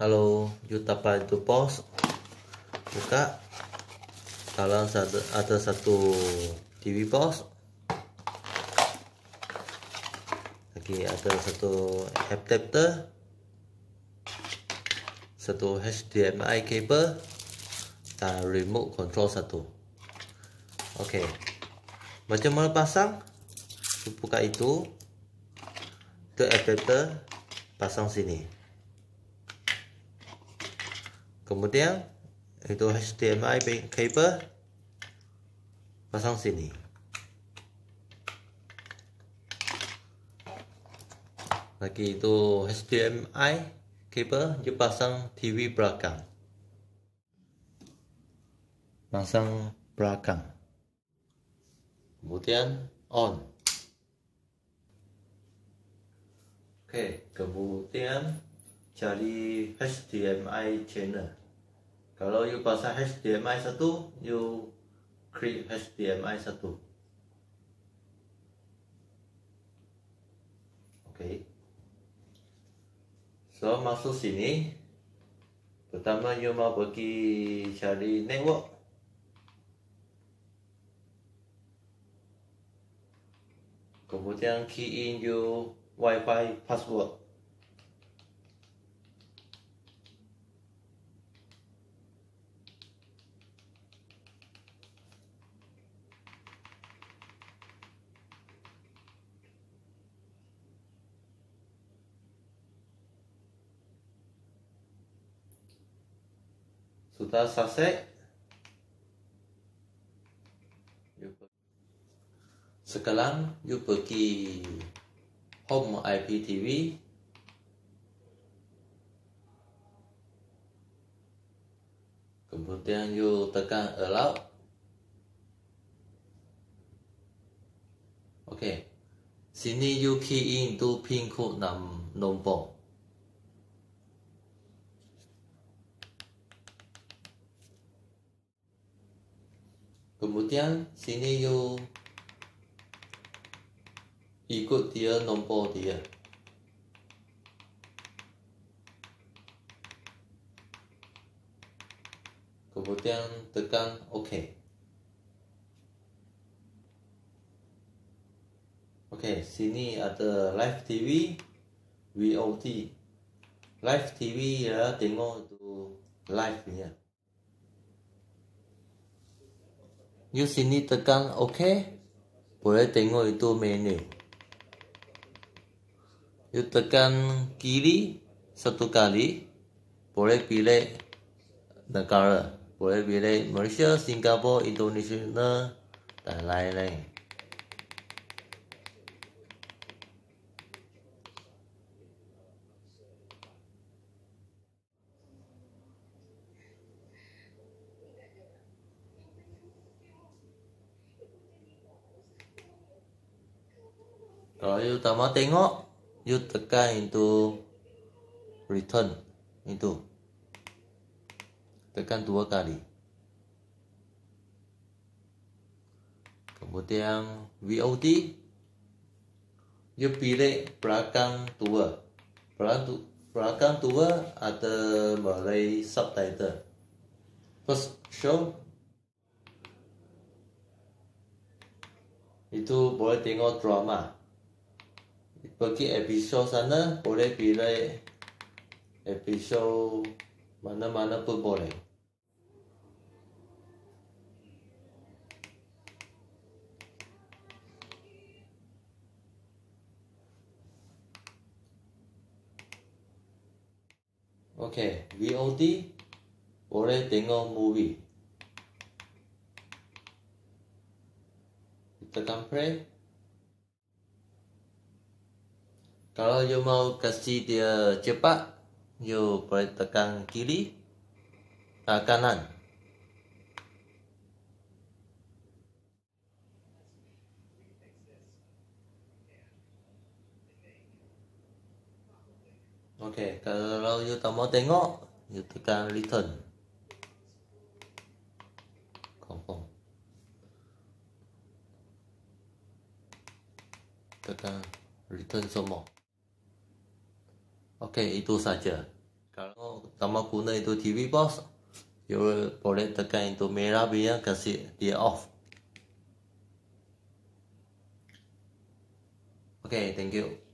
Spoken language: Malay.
Halo, juta pa itu pos? Buka Kalau satu, ada satu TV pos Lagi ada satu adapter Satu HDMI cable Dan remote control satu Oke okay. Macam mana pasang? Buka itu Itu adapter Pasang sini kemudian itu HDMI cable pasang sini lagi itu HDMI cable dia pasang TV belakang pasang belakang kemudian on Okay, kemudian cari HDMI channel. Kalau you pasang HDMI satu, you create HDMI satu. Okay. So masuk sini. Pertama you mau pergi cari network. Kemudian key in you WiFi password. Sutar Sasek Sekarang You pergi Home IPTV Kemudian you tekan allow Okay Sini you key in to pin code nombor kemudian sini you ikut dia nombor dia kemudian tekan ok ok sini ada live tv VOT live tv ya tengok tu live ni ya. 有心你就讲 OK，不要等我一多美女。有得讲距离，十多公里，不要比嘞，那高了，不要比嘞，马来西亚、新加坡、印度尼西亚、泰来嘞。Kalau you tak mau tengok, you tekan itu return itu. Tekan dua kali. Kemudian VOD you pilih belakang dua. Belakang belakang dua ada boleh subtitle. First show itu boleh tengok drama pergi episod sana boleh pilih episod mana mana pun boleh. Okay, VOD boleh tengok movie. Kita tampil. Kalau you mau kasih dia cepat, you boleh tekan kiri, uh, kanan. Okay, kalau you tak mau tengok, you tekan return. Confirm. Tekan return semua. Okey, itu saja. Kalau sama guna itu TV box, you boleh tekan itu merah biar kasih dia off. Okay, thank you.